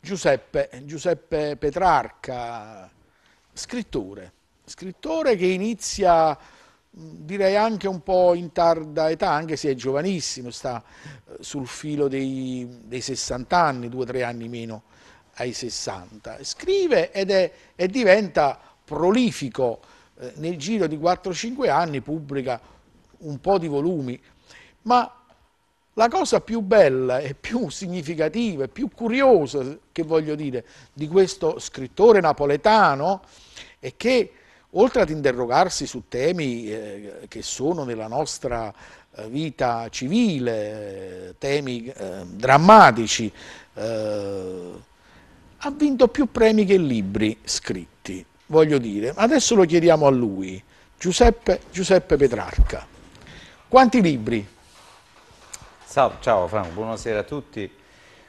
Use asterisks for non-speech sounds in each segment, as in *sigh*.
Giuseppe, Giuseppe, Petrarca, scrittore, scrittore che inizia direi anche un po' in tarda età, anche se è giovanissimo, sta eh, sul filo dei, dei 60 anni, 2-3 anni meno ai 60. Scrive ed è, e diventa prolifico, eh, nel giro di 4-5 anni pubblica un po' di volumi, ma la cosa più bella e più significativa e più curiosa, che voglio dire, di questo scrittore napoletano, e che oltre ad interrogarsi su temi eh, che sono nella nostra eh, vita civile, eh, temi eh, drammatici, eh, ha vinto più premi che libri scritti, voglio dire. Adesso lo chiediamo a lui, Giuseppe, Giuseppe Petrarca. Quanti libri? Ciao, ciao Franco, buonasera a tutti.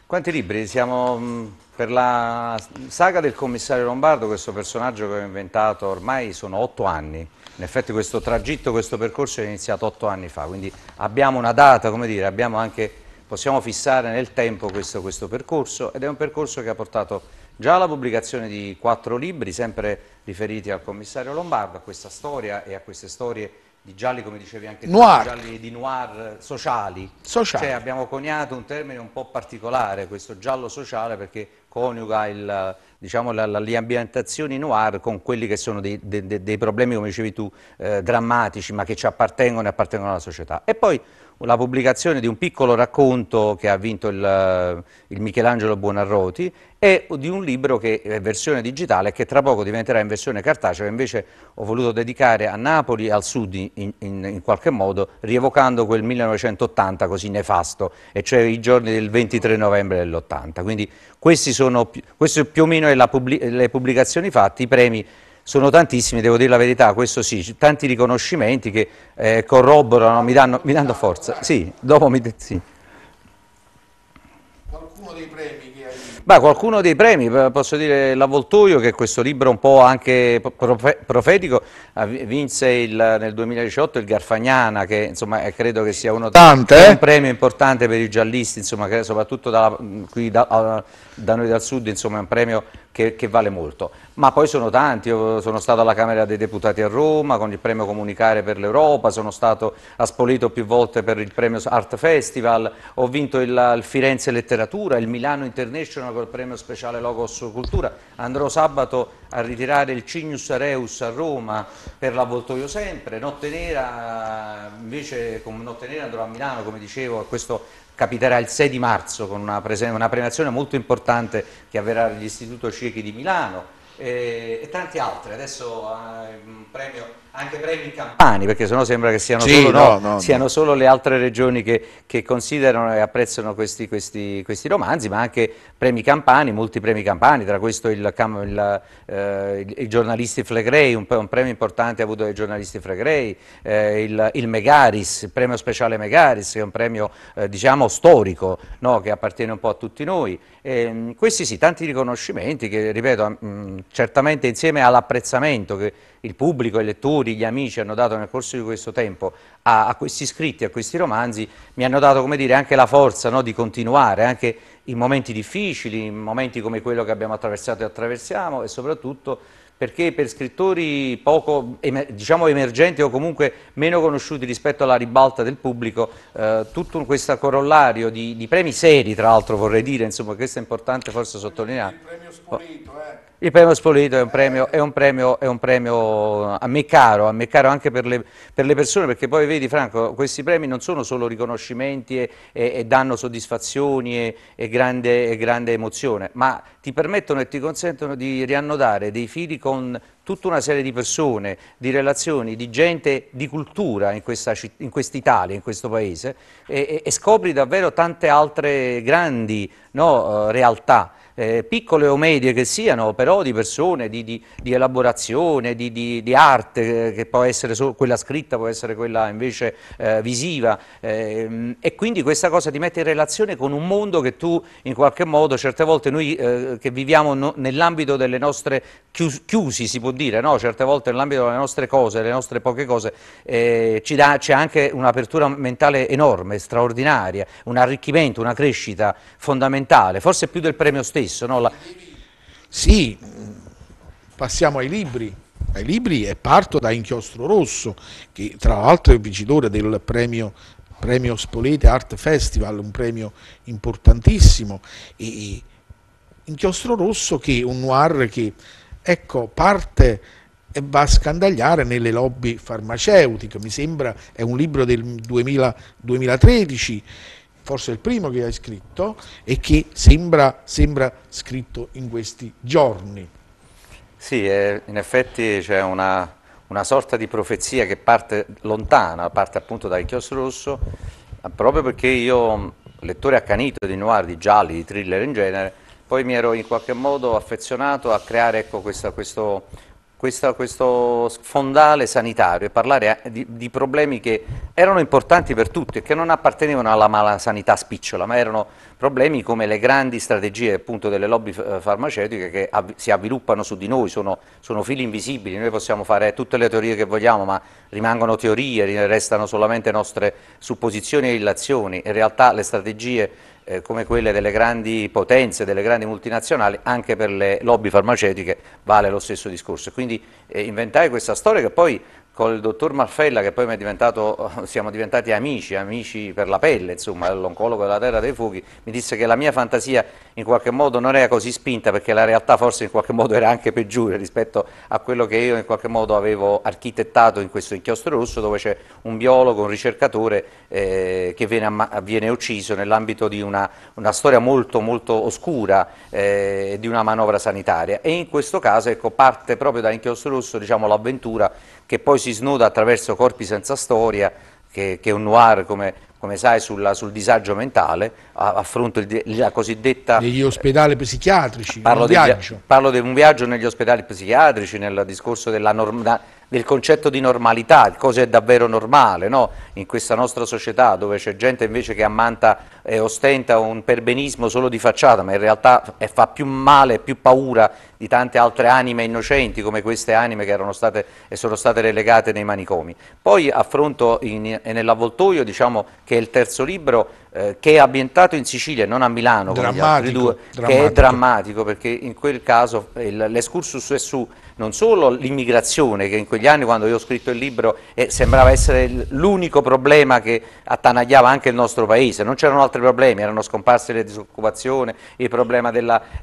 Quanti libri? Siamo mm, per la saga del commissario Lombardo, questo personaggio che ho inventato ormai sono otto anni, in effetti questo tragitto, questo percorso è iniziato otto anni fa, quindi abbiamo una data, come dire, anche, possiamo fissare nel tempo questo, questo, percorso ed è un percorso che ha portato già alla pubblicazione di quattro libri, sempre riferiti al commissario Lombardo, a questa storia e a queste storie di gialli, come dicevi anche noir. tu, gialli di noir eh, sociali. sociali. Cioè abbiamo coniato un termine un po' particolare, questo giallo sociale, perché coniuga il, diciamo, la, la, le ambientazioni noir con quelli che sono dei, dei, dei problemi, come dicevi tu, eh, drammatici, ma che ci appartengono e appartengono alla società. E poi la pubblicazione di un piccolo racconto che ha vinto il, eh, il Michelangelo Buonarroti e di un libro che è versione digitale che tra poco diventerà in versione cartacea che invece ho voluto dedicare a Napoli e al sud in, in, in, qualche modo rievocando quel 1980 così nefasto e cioè i giorni del 23 novembre dell'80 quindi questi sono questo più o meno è pubblic le pubblicazioni fatte i premi sono tantissimi, devo dire la verità, questo sì, tanti riconoscimenti che eh, corroborano, mi danno, mi danno, forza. Sì, dopo mi... Sì. Qualcuno dei premi che hai... Beh, qualcuno dei premi, eh, posso dire l'Avvoltoio, che questo libro un po' anche profetico, vinse il, nel 2018 il Garfagnana, che insomma eh, credo che sia uno Tante, eh? un premio importante per i giallisti, insomma, che, soprattutto da, qui da, da noi dal sud, insomma è un premio che, che, vale molto. Ma poi sono tanti, io sono stato alla Camera dei Deputati a Roma con il premio Comunicare per l'Europa, sono stato a Spolito più volte per il premio Art Festival, ho vinto il, il Firenze Letteratura, il Milano International col premio speciale Logos Cultura, andrò sabato a ritirare il Cignus Reus a Roma per l'avvoltoio sempre, Notte Nera invece con Notte Nera andrò a Milano come dicevo, questo capiterà il 6 di marzo con una, una premiazione molto importante che avverrà all'Istituto Ciechi di Milano eh, e, tanti altri, adesso eh, un premio anche premi campani, perché sennò sembra che siano, sì, solo, no, no, no, siano solo, le altre regioni che, che considerano e apprezzano questi, questi, questi, romanzi, ma anche premi campani, molti premi campani, tra questo il, il, eh, i giornalisti Flegrei, un, un, premio importante avuto dai giornalisti Flegrei, eh, il, il, Megaris, il premio speciale Megaris, che è un premio eh, diciamo storico, che appartiene un po' a tutti noi. E, ehm, questi sì, tanti riconoscimenti che, ripeto, mh, mm, certamente insieme all'apprezzamento che il pubblico, i lettori, lettori, gli amici hanno dato nel corso di questo tempo a, a questi scritti, a questi romanzi, mi hanno dato dire, anche la forza no, di continuare, anche in momenti difficili, in momenti come quello che abbiamo attraversato e attraversiamo e soprattutto perché per scrittori poco diciamo, emergenti o comunque meno conosciuti rispetto alla ribalta del pubblico, eh, tutto questo corollario di, di, premi seri, tra l'altro vorrei dire, insomma, questo è importante forse sottolineare. Il premio Spoleto, eh. Il premio Spolito è un premio, è un premio, è un premio a, me caro, a me caro, anche per le, per le, persone, perché poi vedi Franco, questi premi non sono solo riconoscimenti e, e, e danno soddisfazioni e grande, e grande emozione, ma ti permettono e ti consentono di riannodare dei fili con tutta una serie di persone, di relazioni, di gente, di cultura in questa, in, quest in, questo paese e, e, scopri davvero tante altre grandi no, eh, realtà eh, piccole o medie che siano, però di persone, di, di, di elaborazione, di, di arte, eh, che può essere so, quella scritta, può essere quella invece eh, visiva, ehm, e quindi questa cosa ti mette in relazione con un mondo che tu in qualche modo, certe volte noi eh, che viviamo no, nell'ambito delle nostre chius chiusi, si può dire, no? certe volte nell'ambito delle nostre cose, delle nostre poche cose, eh, ci dà, c'è anche un'apertura mentale enorme, straordinaria, un arricchimento, una crescita fondamentale, forse più del premio stesso stesso. No? La... Sì, passiamo ai libri. Ai libri e parto da Inchiostro Rosso, che tra l'altro è vincitore del premio, premio Spolete Art Festival, un premio importantissimo. E Inchiostro Rosso che è un noir che ecco, parte e va a scandagliare nelle lobby farmaceutiche, mi sembra è un libro del 2000, 2013 forse il primo che hai scritto e che sembra, sembra scritto in questi giorni. Sì, eh, in effetti c'è una, una, sorta di profezia che parte lontana, parte appunto dal Chios Rosso, proprio perché io, mm, lettore accanito di noir, di gialli, di thriller in genere, poi mi ero in qualche modo affezionato a creare ecco, questa, questo questo, questo, fondale sanitario e parlare eh, di, di, problemi che erano importanti per tutti e che non appartenevano alla mala sanità spicciola, ma erano problemi come le grandi strategie appunto, delle lobby eh, farmaceutiche che av si avviluppano su di noi, sono, sono, fili invisibili, noi possiamo fare tutte le teorie che vogliamo, ma rimangono teorie, restano solamente nostre supposizioni e illazioni, in realtà le strategie eh, come quelle delle grandi potenze, delle grandi multinazionali, anche per le lobby farmaceutiche vale lo stesso discorso. Quindi eh, inventai questa storia che poi con il dottor Marfella che poi *laughs* siamo diventati amici, amici per la pelle, insomma, l'oncologo della Terra dei Fuochi, mi disse che la mia fantasia in qualche modo non era così spinta perché la realtà forse in qualche modo era anche peggiore rispetto a quello che io in qualche modo avevo architettato in questo inchiostro rosso dove c'è un biologo, un ricercatore eh, che viene, viene ucciso nell'ambito di una, una, storia molto molto oscura eh, di una manovra sanitaria e in questo caso ecco, parte proprio da inchiostro rosso diciamo, l'avventura che poi si si snoda attraverso Corpi senza storia, che, che è un noir come, come sai, sulla, sul disagio mentale, affronto il, la cosiddetta... Degli ospedali psichiatrici, parlo, di, viaggio. parlo di un viaggio negli ospedali psichiatrici, nel discorso della normalità del concetto di normalità, cosa è davvero normale, no? in questa nostra società dove c'è gente invece che ammanta e ostenta un perbenismo solo di facciata, ma in realtà fa più male, e più paura di tante altre anime innocenti come queste anime che erano state e sono state relegate nei manicomi. Poi affronto nell'avvoltoio, diciamo che è il terzo libro, eh, che è ambientato in Sicilia e non a Milano, come gli altri due, che è drammatico perché in quel caso l'escursus è su non solo l'immigrazione, che in quegli anni quando io ho scritto il libro eh, sembrava essere l'unico problema che attanagliava anche il nostro paese, non c'erano altri problemi, erano scomparse le disoccupazioni, i problemi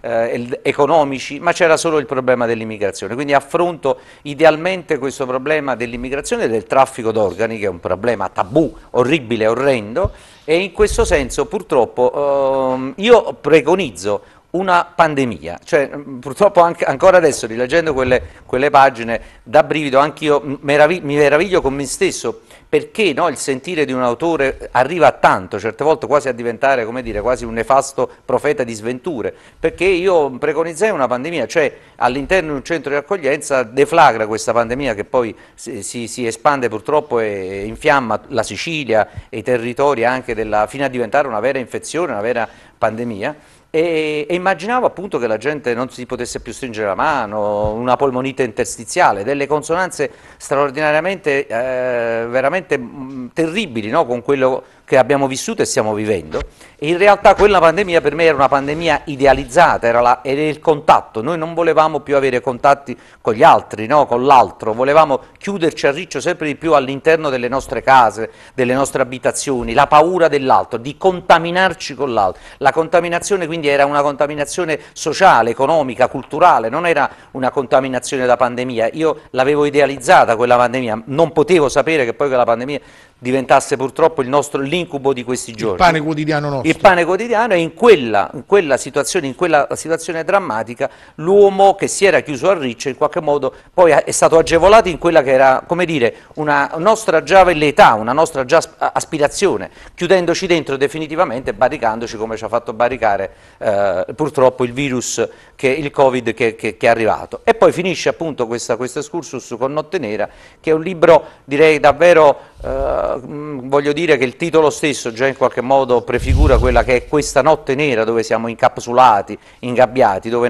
eh, economici, ma c'era solo il problema dell'immigrazione. Quindi affronto idealmente questo problema dell'immigrazione e del traffico d'organi, che è un problema tabù, orribile, orrendo, e in questo senso purtroppo ehm, io preconizzo una pandemia, cioè, mm, purtroppo anche, ancora adesso rileggendo quelle, quelle pagine da brivido anch'io meravig mi meraviglio con me stesso perché no, il sentire di un autore arriva a tanto, certe volte quasi a diventare dire, quasi un nefasto profeta di sventure, perché io preconizzai una pandemia, cioè all'interno di un centro di accoglienza deflagra questa pandemia che poi si, si, si espande purtroppo e infiamma la Sicilia e i territori anche della, fino a diventare una vera infezione, una vera pandemia e, e, immaginavo appunto che la gente non si potesse più stringere la mano, una polmonite interstiziale, delle consonanze straordinariamente, eh, veramente mh, mm, terribili no? con quello che abbiamo vissuto e stiamo vivendo e in realtà quella pandemia per me era una pandemia idealizzata, era, la, era il contatto, noi non volevamo più avere contatti con gli altri, no? con l'altro, volevamo chiuderci a riccio sempre di più all'interno delle nostre case, delle nostre abitazioni, la paura dell'altro, di contaminarci con l'altro, la contaminazione quindi era una contaminazione sociale, economica, culturale, non era una contaminazione da pandemia, io l'avevo idealizzata quella pandemia, non potevo sapere che poi quella pandemia diventasse purtroppo il nostro l'incubo di questi giorni. Il pane quotidiano nostro. Il pane quotidiano e in quella, in quella, situazione, in quella situazione, drammatica l'uomo che si era chiuso a riccio in qualche modo poi è stato agevolato in quella che era, come dire, una nostra già velleità, una nostra già aspirazione, chiudendoci dentro definitivamente, barricandoci come ci ha fatto barricare eh, purtroppo il virus, che, il Covid che, che, che, è arrivato. E poi finisce appunto questo excursus con Notte Nera, che è un libro direi davvero eh, voglio dire che il titolo stesso già in qualche modo prefigura quella che è questa notte nera dove siamo incapsulati, ingabbiati, dove,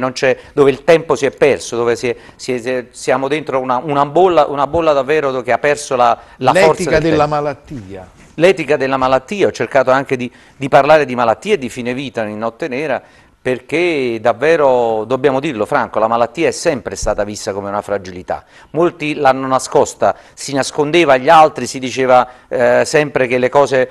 dove il tempo si è perso, dove si è, si è, siamo dentro una, una, bolla, una, bolla, davvero che ha perso la, la forza del della tempo. malattia. L'etica della malattia, ho cercato anche di, di parlare di malattia e di fine vita in Notte Nera, perché davvero, dobbiamo dirlo Franco, la malattia è sempre stata vista come una fragilità. Molti l'hanno nascosta, si nascondeva agli altri, si diceva eh, sempre che le cose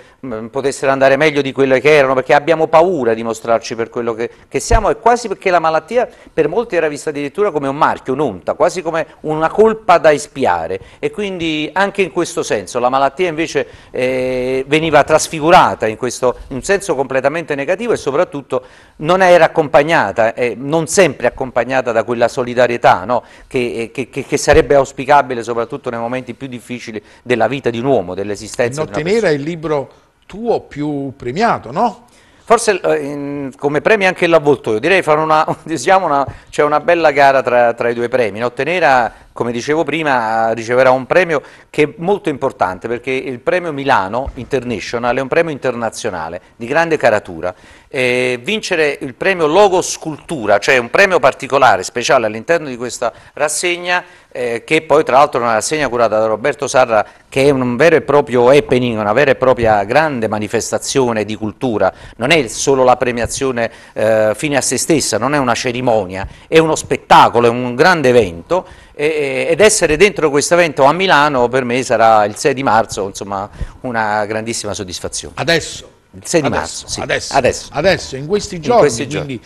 potessero andare meglio di quelle che erano, perché abbiamo paura di mostrarci per quello che, che siamo e quasi perché la malattia per molti era vista addirittura come un marchio, un'onta, quasi come una colpa da espiare e quindi anche in questo senso la malattia invece eh, veniva trasfigurata in, questo, in, un senso completamente negativo e soprattutto non era accompagnata, eh, non sempre accompagnata da quella solidarietà no? Eh, che, che, che, sarebbe auspicabile soprattutto nei momenti più difficili della vita di un uomo, dell'esistenza di una persona. Nera è il libro tuo più premiato, no? Forse eh, in, come premi anche l'avvoltoio, direi fare una, *laughs* diciamo una, cioè una, bella gara tra, tra i due premi, Notte Nera come dicevo prima, riceverà un premio che è molto importante perché il premio Milano International è un premio internazionale di grande caratura. Eh, vincere il premio Logo Scultura, cioè un premio particolare, speciale all'interno di questa rassegna, eh, che poi tra l'altro è una rassegna curata da Roberto Sarra, che è un vero e proprio happening, una vera e propria grande manifestazione di cultura, non è solo la premiazione eh, fine a se stessa, non è una cerimonia, è uno spettacolo, è un grande evento e, ed essere dentro questo evento a Milano per me sarà il 6 di marzo, insomma, una grandissima soddisfazione. Adesso? Il 6 di adesso, marzo, sì. adesso, adesso. adesso, in questi giorni, in questi quindi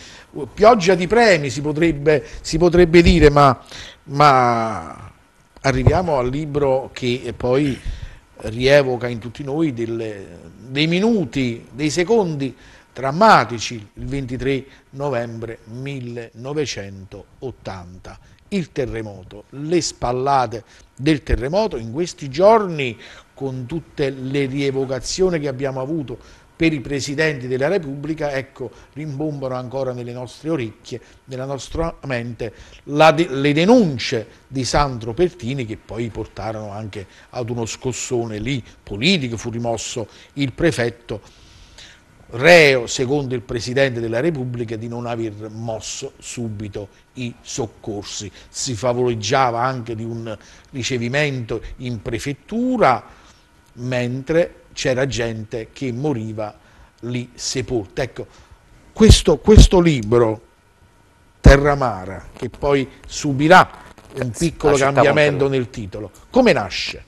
pioggia di premi si potrebbe, si potrebbe dire, ma, ma, arriviamo al libro che poi rievoca in tutti noi delle, dei minuti, dei secondi drammatici, il 23 novembre 1980 il terremoto, le spallate del terremoto in questi giorni con tutte le rievocazioni che abbiamo avuto per i presidenti della Repubblica, ecco, rimbombano ancora nelle nostre orecchie, nella nostra mente, de le denunce di Sandro Pertini che poi portarono anche ad uno scossone lì politico, fu rimosso il prefetto reo, secondo il Presidente della Repubblica, di non aver mosso subito i soccorsi. Si favoreggiava anche di un ricevimento in prefettura, mentre c'era gente che moriva lì sepolta. Ecco, questo, questo libro, Mara, che poi subirà un eh, piccolo cambiamento nel titolo, come nasce?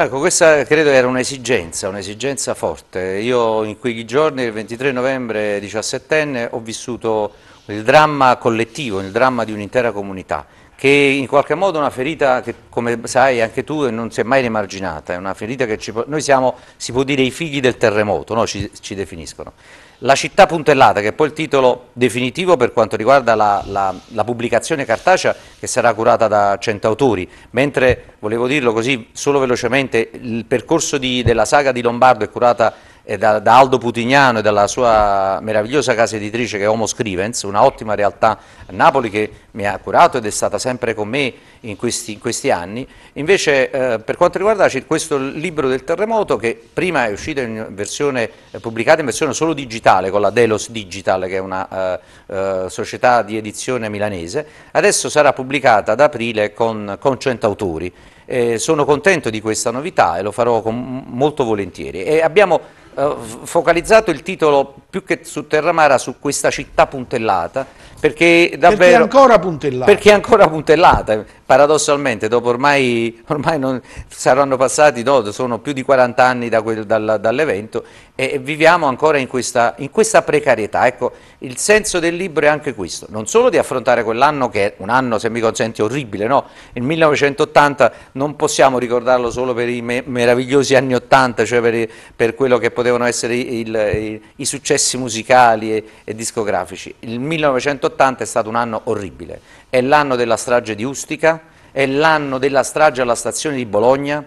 Ecco, questa credo era un'esigenza, un'esigenza forte. Io in quei giorni, il 23 novembre 17enne, ho vissuto il dramma collettivo, il dramma di un'intera comunità che in qualche modo è una ferita che, come sai anche tu, non si è mai rimarginata, è una ferita che ci, noi siamo, si può dire, i figli del terremoto, no? ci, ci, definiscono. La città puntellata, che è poi il titolo definitivo per quanto riguarda la, la, la pubblicazione cartacea che sarà curata da autori, mentre, volevo dirlo così, solo velocemente, il percorso di, della saga di Lombardo è curata eh, da, da, Aldo Putignano e dalla sua meravigliosa casa editrice che è Homo Scrivens, una ottima realtà a Napoli che mi ha curato ed è stata sempre con me in questi, in questi anni. Invece eh, per quanto riguarda questo libro del terremoto che prima è uscito in versione, eh, pubblicato in versione solo digitale con la Delos Digital che è una eh, eh società di edizione milanese, adesso sarà pubblicata ad aprile con, con 100 autori. sono contento di questa novità e lo farò con, molto volentieri. E abbiamo eh, focalizzato il titolo più che su Terramara su questa città puntellata perché davvero... Perché ancora puntellata. Perché è ancora puntellata paradossalmente, dopo ormai, ormai non, saranno passati, no, sono più di 40 anni da quel, dal, dall'evento e, viviamo ancora in questa, in questa, precarietà. Ecco, il senso del libro è anche questo, non solo di affrontare quell'anno che è un anno, se mi consenti, orribile, no? Il 1980 non possiamo ricordarlo solo per i me meravigliosi anni 80, cioè per, per, quello che potevano essere il, i, i, successi musicali e, e discografici. Il 1980 è stato un anno orribile è l'anno della strage di Ustica, è l'anno della strage alla stazione di Bologna,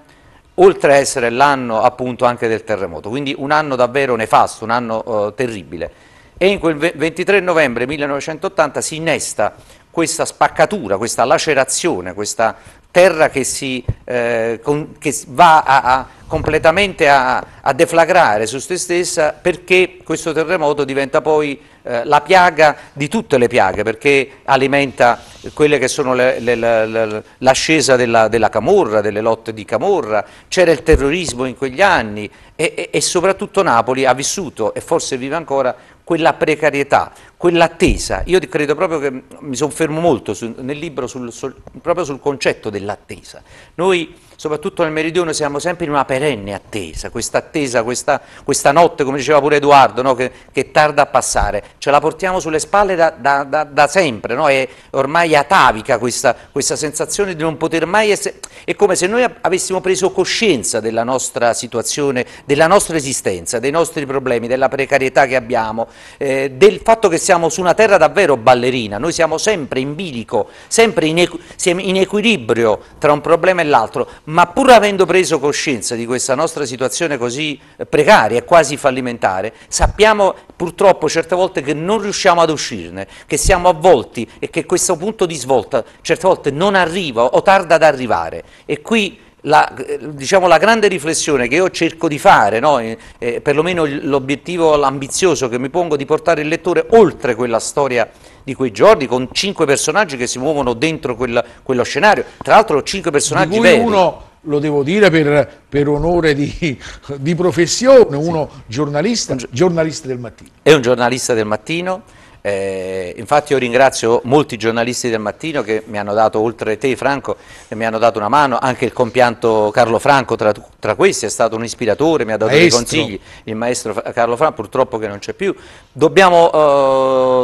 oltre a essere l'anno appunto anche del terremoto, quindi un anno davvero nefasto, un anno eh, terribile. E in quel 23 novembre 1980 si innesta questa spaccatura, questa lacerazione, questa terra che, si, eh, con, che va a, a, completamente a, a, deflagrare su se stessa perché questo terremoto diventa poi eh, la piaga di tutte le piaghe perché alimenta quelle che sono l'ascesa della, della, Camorra, delle lotte di Camorra, c'era il terrorismo in quegli anni e, e, e soprattutto Napoli ha vissuto e forse vive ancora quella precarietà, quell'attesa. Io credo proprio che mi soffermo molto su, nel libro sul, sul, proprio sul concetto dell'attesa. Noi soprattutto nel meridione siamo sempre in una perenne attesa, questa attesa, questa, questa notte, come diceva pure Edoardo, no? che, che, tarda a passare, ce la portiamo sulle spalle da, da, da, da sempre, no? è ormai atavica questa, questa, sensazione di non poter mai essere, è come se noi avessimo preso coscienza della nostra situazione, della nostra esistenza, dei nostri problemi, della precarietà che abbiamo, eh, del fatto che siamo su una terra davvero ballerina, noi siamo sempre in bilico, sempre in, equ in equilibrio tra un problema e l'altro, ma pur avendo preso coscienza di questa nostra situazione così eh, precaria e quasi fallimentare, sappiamo purtroppo certe volte che non riusciamo ad uscirne, che siamo avvolti e che questo punto di svolta certe volte non arriva o tarda ad arrivare. E qui la, eh, diciamo, la grande riflessione che io cerco di fare, no? eh, eh perlomeno l'obiettivo ambizioso che mi pongo di portare il lettore oltre quella storia di quei giorni con cinque personaggi che si muovono dentro quella, quello scenario. Tra l'altro cinque personaggi di uno, lo devo dire per, per onore di, di, professione, uno sì. giornalista, giornalista del mattino. È un giornalista del mattino eh, infatti io ringrazio molti giornalisti del mattino che mi hanno dato, oltre te Franco, che mi hanno dato una mano, anche il compianto Carlo Franco tra, tra questi è stato un ispiratore, mi ha dato maestro. dei consigli, il maestro Carlo Franco purtroppo che non c'è più. Dobbiamo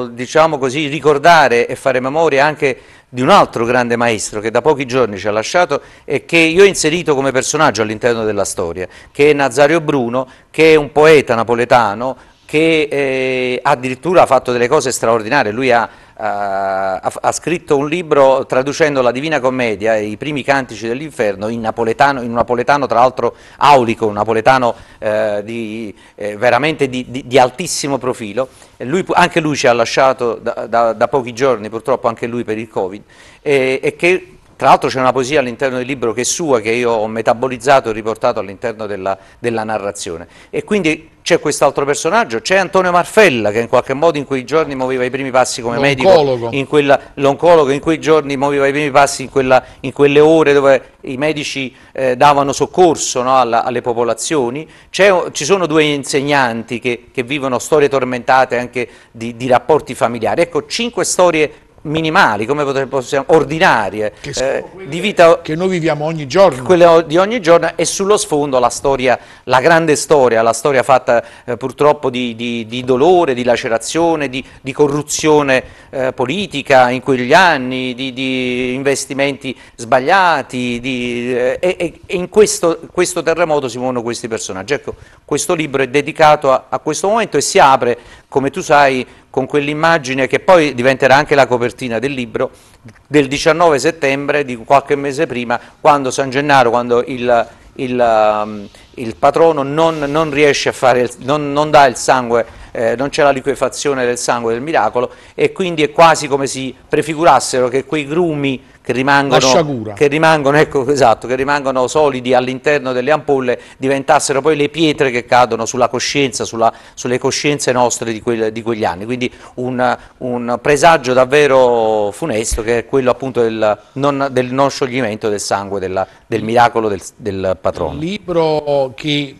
eh, diciamo così, ricordare e fare memoria anche di un altro grande maestro che da pochi giorni ci ha lasciato e che io ho inserito come personaggio all'interno della storia, che è Nazario Bruno, che è un poeta napoletano che eh, addirittura ha fatto delle cose straordinarie, lui ha, eh, ha, ha, scritto un libro traducendo la Divina Commedia e i primi cantici dell'inferno in napoletano, in un napoletano tra l'altro aulico, un napoletano eh, di, eh, veramente di, di, di, altissimo profilo, lui, anche lui ci ha lasciato da, da, da, pochi giorni purtroppo anche lui per il Covid e che tra l'altro c'è una poesia all'interno del libro che è sua, che io ho metabolizzato e riportato all'interno della, della, narrazione. E quindi c'è quest'altro personaggio, c'è Antonio Marfella che in qualche modo in quei giorni muoveva i primi passi come medico, l'oncologo in quei giorni muoveva i primi passi in, quella, in quelle ore dove i medici eh, davano soccorso no, alla, alle popolazioni. ci sono due insegnanti che, che, vivono storie tormentate anche di, di rapporti familiari. Ecco, cinque storie minimali, come possiamo, ordinarie, eh, di vita che noi viviamo ogni giorno. Quelle di ogni giorno e sullo sfondo la storia, la grande storia, la storia fatta eh, purtroppo di, di, di, dolore, di lacerazione, di, di corruzione eh, politica in quegli anni, di, investimenti sbagliati eh, e, e, in questo, questo, terremoto si muovono questi personaggi. Ecco, questo libro è dedicato a, a questo momento e si apre, come tu sai, con quell'immagine che poi diventerà anche la copertina del libro del 19 settembre di qualche mese prima quando San Gennaro, quando il, il, um, il patrono non, non, riesce a fare, il, non, non dà il sangue, eh, non c'è la liquefazione del sangue del miracolo e quindi è quasi come si prefigurassero che quei grumi che rimangono, che rimangono, ecco, esatto, che rimangono solidi all'interno delle ampolle diventassero poi le pietre che cadono sulla coscienza, sulla, sulle coscienze nostre di, quel, di quegli anni. Quindi un, un, presagio davvero funesto che è quello appunto del non, del non scioglimento del sangue, della, del miracolo del, del patrono. Un libro che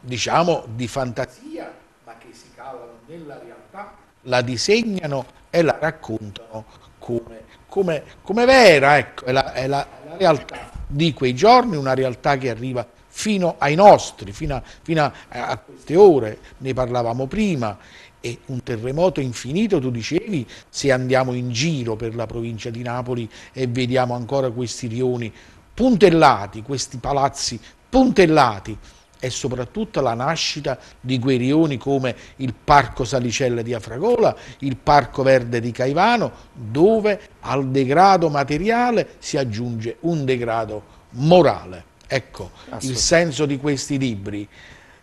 diciamo di fantasia ma che si cavano nella realtà, la disegnano e la raccontano come come, come vera, ecco, è la, è la, realtà di quei giorni, una realtà che arriva fino ai nostri, fino a, fino a, a queste ore, ne parlavamo prima, e un terremoto infinito, tu dicevi, se andiamo in giro per la provincia di Napoli e vediamo ancora questi rioni puntellati, questi palazzi puntellati e soprattutto la nascita di guerioni come il Parco Salicella di Afragola, il Parco Verde di Caivano, dove al degrado materiale si aggiunge un degrado morale. Ecco il senso di questi libri.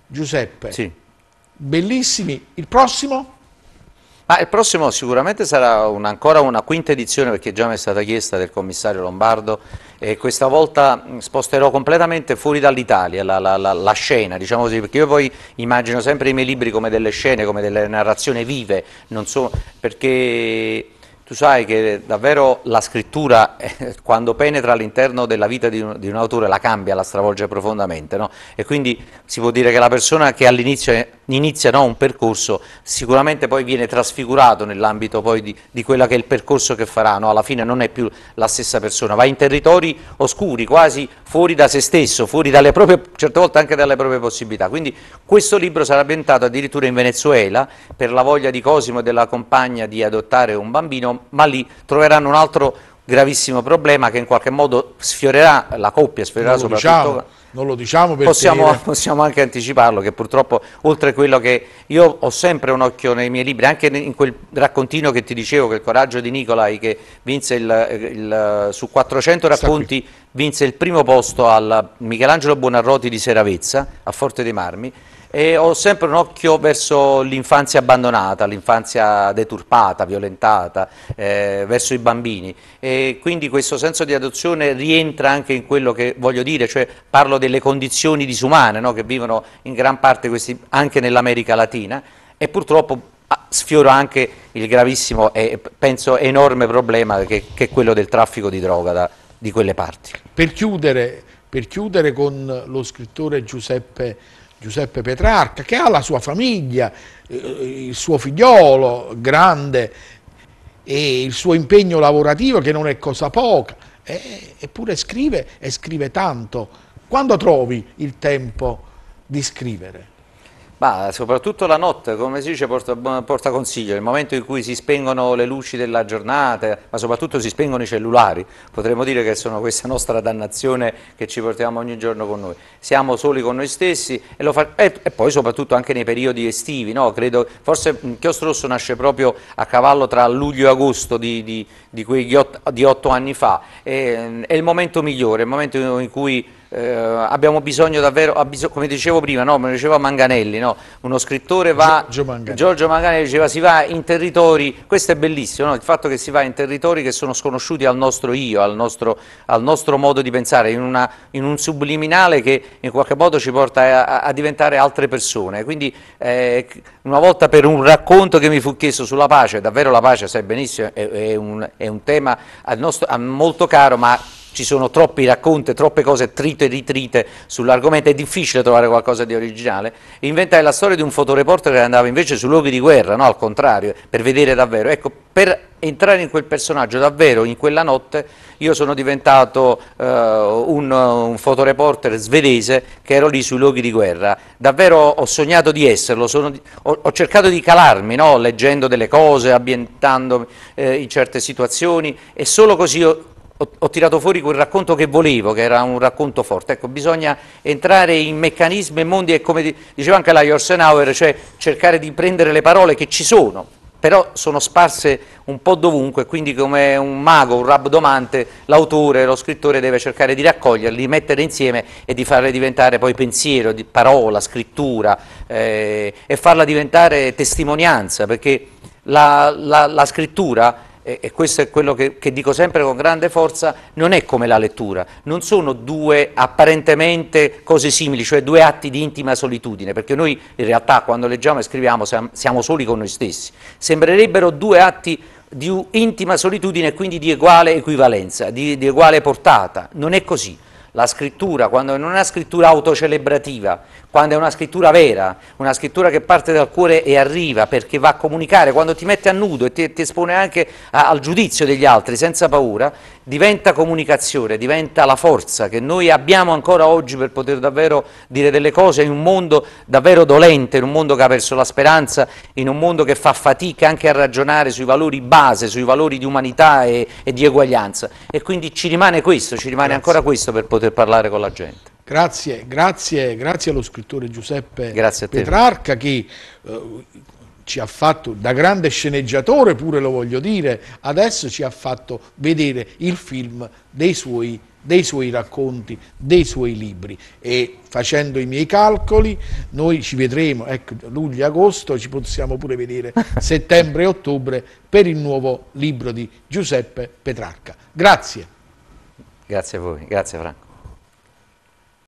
Giuseppe, sì. bellissimi. Il prossimo? Ma il prossimo sicuramente sarà un, ancora una quinta edizione perché già mi è stata chiesta del commissario Lombardo e questa volta mm, sposterò completamente fuori dall'Italia la, la, la, la, scena, diciamo così, perché io poi immagino sempre i miei libri come delle scene, come delle narrazioni vive, so, perché tu sai che davvero la scrittura, eh, quando penetra all'interno della vita di un, di un, autore, la cambia, la stravolge profondamente, no? E quindi si può dire che la persona che all'inizio inizia no, un percorso, sicuramente poi viene trasfigurato nell'ambito poi di, di quella che è il percorso che farà, no? alla fine non è più la stessa persona, va in territori oscuri, quasi fuori da se stesso, fuori dalle proprie, certe volte anche dalle proprie possibilità, quindi questo libro sarà ambientato addirittura in Venezuela per la voglia di Cosimo e della compagna di adottare un bambino, ma lì troveranno un altro gravissimo problema che in qualche modo sfiorerà la coppia, sfiorerà soprattutto... Diciamo non lo diciamo perché... Possiamo, possiamo, anche anticiparlo che purtroppo oltre a quello che io ho sempre un occhio nei miei libri, anche in quel raccontino che ti dicevo che il coraggio di Nicolai che vinse il, il su 400 racconti vinse il primo posto al Michelangelo Buonarroti di Seravezza a Forte dei Marmi e ho sempre un occhio verso l'infanzia abbandonata, l'infanzia deturpata, violentata, eh, verso i bambini e quindi questo senso di adozione rientra anche in quello che voglio dire, cioè parlo delle condizioni disumane no? che vivono in gran parte questi, anche nell'America Latina e purtroppo ah, sfiora anche il gravissimo e penso enorme problema che, che è quello del traffico di droga da, di quelle parti. Per chiudere, per chiudere con lo scrittore Giuseppe Giuseppe Petrarca, che ha la sua famiglia, eh, il suo figliolo grande e il suo impegno lavorativo che non è cosa poca, eh, eppure scrive e scrive tanto. Quando trovi il tempo di scrivere? Ma soprattutto la notte, come si dice, porta, porta consiglio, il momento in cui si spengono le luci della giornata, ma soprattutto si spengono i cellulari, potremmo dire che sono questa nostra dannazione che ci portiamo ogni giorno con noi. Siamo soli con noi stessi e, fa, e, e poi soprattutto anche nei periodi estivi, no? Credo, forse mm, Chiostro Rosso nasce proprio a cavallo tra luglio e agosto di, di, di, di otto anni fa, è, mm, è il momento migliore, è il momento in cui eh, abbiamo bisogno davvero, come dicevo prima, no, me lo diceva Manganelli, no? uno scrittore va, Giorgio Manganelli. Giorgio Manganelli diceva si va in territori, questo è bellissimo, no? il fatto che si va in territori che sono sconosciuti al nostro io, al nostro, al nostro modo di pensare, in, una, in, un subliminale che in qualche modo ci porta a, a diventare altre persone, quindi eh, una volta per un racconto che mi fu chiesto sulla pace, davvero la pace, sai benissimo, è, è, un, è un, tema al nostro, molto caro, ma ci sono troppi racconti, troppe cose trite e ritrite sull'argomento, è difficile trovare qualcosa di originale. Inventai la storia di un fotoreporter che andava invece su luoghi di guerra, no, al contrario, per vedere davvero. Ecco, per entrare in quel personaggio davvero in quella notte io sono diventato uh, un, un, fotoreporter svedese che ero lì sui luoghi di guerra davvero ho sognato di esserlo sono, ho, ho, cercato di calarmi no? leggendo delle cose ambientandomi eh, in certe situazioni e solo così ho, ho, tirato fuori quel racconto che volevo, che era un racconto forte. Ecco, bisogna entrare in meccanismi e mondi e come diceva anche la Jorsenauer, cioè cercare di prendere le parole che ci sono, però sono sparse un po' dovunque, quindi come un mago, un rabdomante, l'autore, lo scrittore deve cercare di raccoglierli, mettere insieme e di farle diventare poi pensiero, di parola, scrittura eh, e farla diventare testimonianza, perché la, la, la scrittura e, e questo è quello che, che, dico sempre con grande forza, non è come la lettura, non sono due apparentemente cose simili, cioè due atti di intima solitudine, perché noi in realtà quando leggiamo e scriviamo siamo, siamo soli con noi stessi, sembrerebbero due atti di intima solitudine e quindi di uguale equivalenza, di, di uguale portata, non è così la scrittura, quando non è una scrittura autocelebrativa, quando è una scrittura vera, una scrittura che parte dal cuore e arriva perché va a comunicare, quando ti mette a nudo e ti, ti espone anche a, al giudizio degli altri senza paura, diventa comunicazione, diventa la forza che noi abbiamo ancora oggi per poter davvero dire delle cose in un mondo davvero dolente, in un mondo che ha perso la speranza, in un mondo che fa fatica anche a ragionare sui valori base, sui valori di umanità e, e di eguaglianza. E quindi ci rimane questo, ci rimane grazie. ancora questo per poter parlare con la gente. Grazie, grazie, grazie allo scrittore Giuseppe grazie Petrarca che eh, ci ha fatto, da grande sceneggiatore pure lo voglio dire, adesso ci ha fatto vedere il film dei suoi, dei suoi racconti, dei suoi libri e facendo i miei calcoli noi ci vedremo, ecco, luglio-agosto, ci possiamo pure vedere *laughs* settembre-ottobre per il nuovo libro di Giuseppe Petrarca. Grazie. Grazie a voi, grazie Franco.